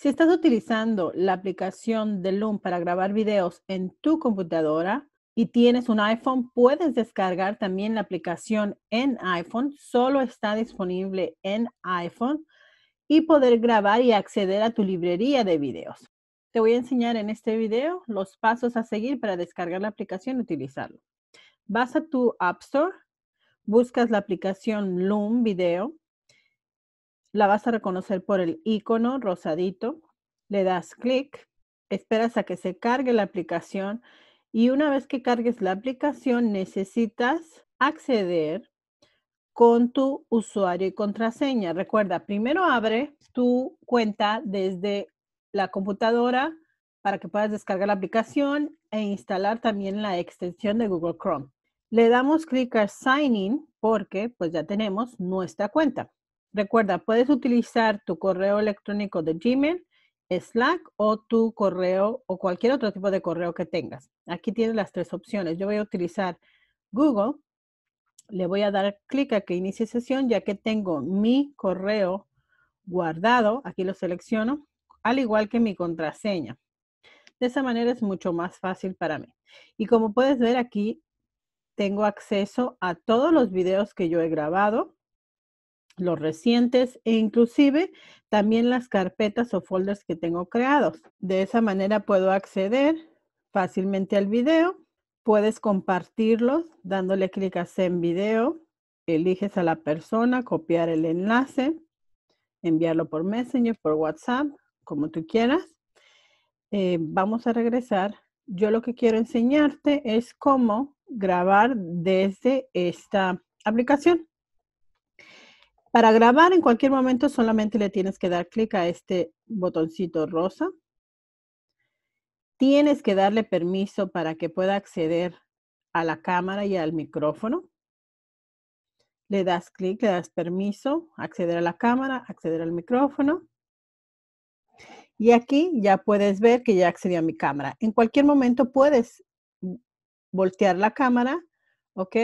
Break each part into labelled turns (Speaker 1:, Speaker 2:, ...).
Speaker 1: Si estás utilizando la aplicación de Loom para grabar videos en tu computadora y tienes un iPhone, puedes descargar también la aplicación en iPhone. Solo está disponible en iPhone y poder grabar y acceder a tu librería de videos. Te voy a enseñar en este video los pasos a seguir para descargar la aplicación y utilizarlo. Vas a tu App Store, buscas la aplicación Loom Video la vas a reconocer por el icono rosadito, le das clic, esperas a que se cargue la aplicación y una vez que cargues la aplicación necesitas acceder con tu usuario y contraseña. Recuerda, primero abre tu cuenta desde la computadora para que puedas descargar la aplicación e instalar también la extensión de Google Chrome. Le damos clic a Sign In porque pues ya tenemos nuestra cuenta. Recuerda, puedes utilizar tu correo electrónico de Gmail, Slack o tu correo o cualquier otro tipo de correo que tengas. Aquí tienes las tres opciones. Yo voy a utilizar Google. Le voy a dar clic a que inicie sesión ya que tengo mi correo guardado. Aquí lo selecciono, al igual que mi contraseña. De esa manera es mucho más fácil para mí. Y como puedes ver aquí, tengo acceso a todos los videos que yo he grabado los recientes e inclusive también las carpetas o folders que tengo creados. De esa manera puedo acceder fácilmente al video. Puedes compartirlos dándole clic a Send Video. Eliges a la persona, copiar el enlace, enviarlo por Messenger, por WhatsApp, como tú quieras. Eh, vamos a regresar. Yo lo que quiero enseñarte es cómo grabar desde esta aplicación. Para grabar en cualquier momento solamente le tienes que dar clic a este botoncito rosa. Tienes que darle permiso para que pueda acceder a la cámara y al micrófono. Le das clic, le das permiso, acceder a la cámara, acceder al micrófono. Y aquí ya puedes ver que ya accedió a mi cámara. En cualquier momento puedes voltear la cámara, ¿ok?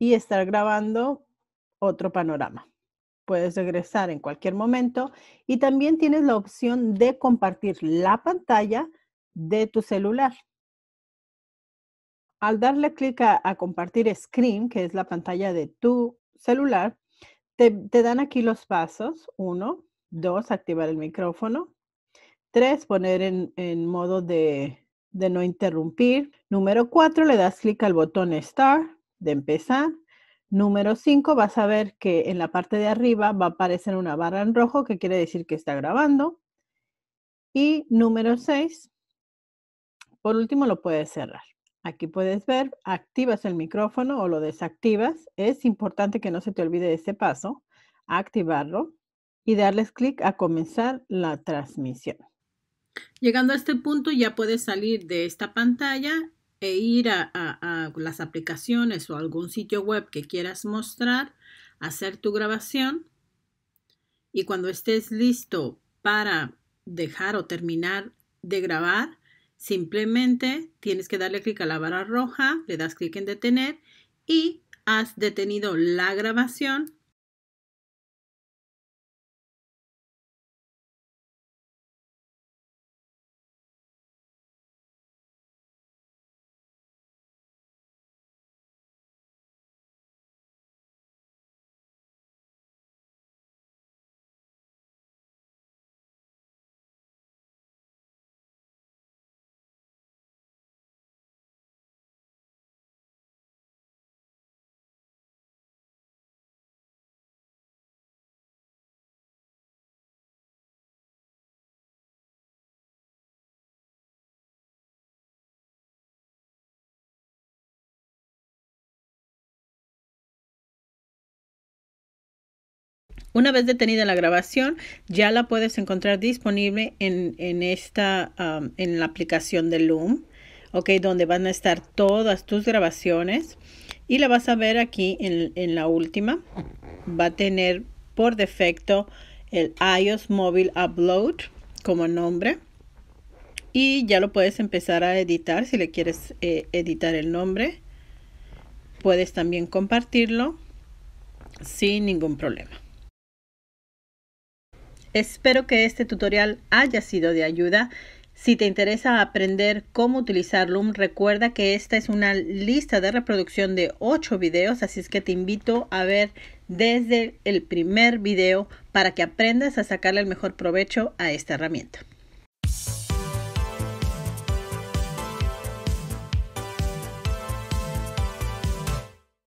Speaker 1: y estar grabando otro panorama. Puedes regresar en cualquier momento y también tienes la opción de compartir la pantalla de tu celular. Al darle clic a, compartir screen, que es la pantalla de tu celular, te, dan aquí los pasos. Uno, dos, activar el micrófono. Tres, poner en, modo de, de no interrumpir. Número cuatro, le das clic al botón Start de empezar. Número 5, vas a ver que en la parte de arriba va a aparecer una barra en rojo que quiere decir que está grabando. Y número 6, por último lo puedes cerrar. Aquí puedes ver, activas el micrófono o lo desactivas. Es importante que no se te olvide este paso, activarlo y darles clic a comenzar la transmisión. Llegando a este punto ya puedes salir de esta pantalla e ir a, las aplicaciones o algún sitio web que quieras mostrar, hacer tu grabación y cuando estés listo para dejar o terminar de grabar, simplemente tienes que darle clic a la barra roja, le das clic en detener y has detenido la grabación Una vez detenida la grabación, ya la puedes encontrar disponible en, esta, en la aplicación de Loom, donde van a estar todas tus grabaciones. Y la vas a ver aquí en, la última. Va a tener por defecto el iOS Mobile Upload como nombre. Y ya lo puedes empezar a editar si le quieres eh, editar el nombre. Puedes también compartirlo sin ningún problema. Espero que este tutorial haya sido de ayuda. Si te interesa aprender cómo utilizar Loom, recuerda que esta es una lista de reproducción de 8 videos, así es que te invito a ver desde el primer video para que aprendas a sacarle el mejor provecho a esta herramienta.